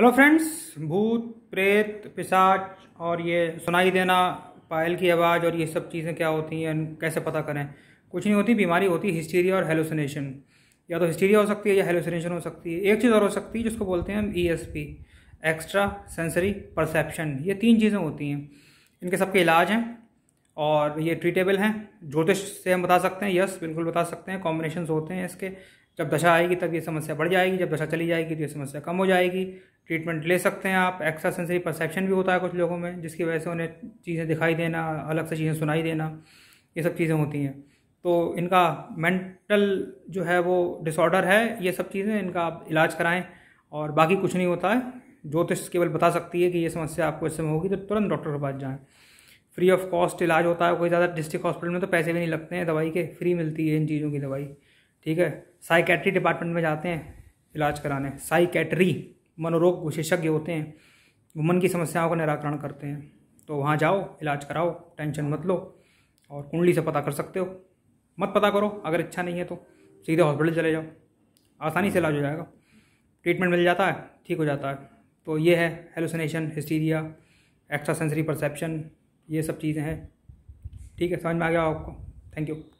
hello friends भूत प्रेत पिशाच और ये सुनाई देना पायल की आवाज़ और ये सब चीज़ें क्या होती हैं कैसे पता करें कुछ नहीं होती बीमारी होती हिस्टीरिया और हेलोसिनेशन या तो हिस्टीरिया हो सकती है या हेलोसिनेशन हो सकती है एक चीज़ और हो सकती है जिसको बोलते हैं हम E S P extra sensory perception ये तीन चीज़ें होती हैं इनके सबके इलाज हैं और ये ट्रीटेबल हैं ज्योतिष से हम बता सकते हैं यस बिल्कुल बता सकते हैं कॉम्बिनेशन होते हैं इसके जब दशा आएगी तब ये समस्या बढ़ जाएगी जब दशा चली जाएगी तो ये समस्या कम हो जाएगी ट्रीटमेंट ले सकते हैं आप एक्स्ट्रा सेंसरी परसेप्शन भी होता है कुछ लोगों में जिसकी वजह से उन्हें चीज़ें दिखाई देना अलग से चीज़ें सुनाई देना ये सब चीज़ें होती हैं तो इनका मेंटल जो है वो डिसऑर्डर है ये सब चीज़ें इनका आप इलाज कराएं और बाकी कुछ नहीं होता है ज्योतिष केवल बता सकती है कि ये समस्या आपको इस समय होगी तो तुरंत डॉक्टर के पास जाएँ फ्री ऑफ कॉस्ट इलाज होता है कोई ज़्यादा डिस्ट्रिक्ट हॉस्पिटल में तो पैसे भी नहीं लगते हैं दवाई के फ्री मिलती है इन चीज़ों की दवाई ठीक है साइकेट्री डिपार्टमेंट में जाते हैं इलाज कराने साइकेट्री मनोरोग विशेषज्ञ होते हैं वो मन की समस्याओं का निराकरण करते हैं तो वहाँ जाओ इलाज कराओ टेंशन मत लो और कुंडली से पता कर सकते हो मत पता करो अगर इच्छा नहीं है तो सीधे हॉस्पिटल चले जाओ आसानी से इलाज हो जाएगा ट्रीटमेंट मिल जाता है ठीक हो जाता है तो ये है hallucination hysteria extra sensory perception ये सब चीज़ें हैं ठीक है समझ में आ गया आपको थैंक यू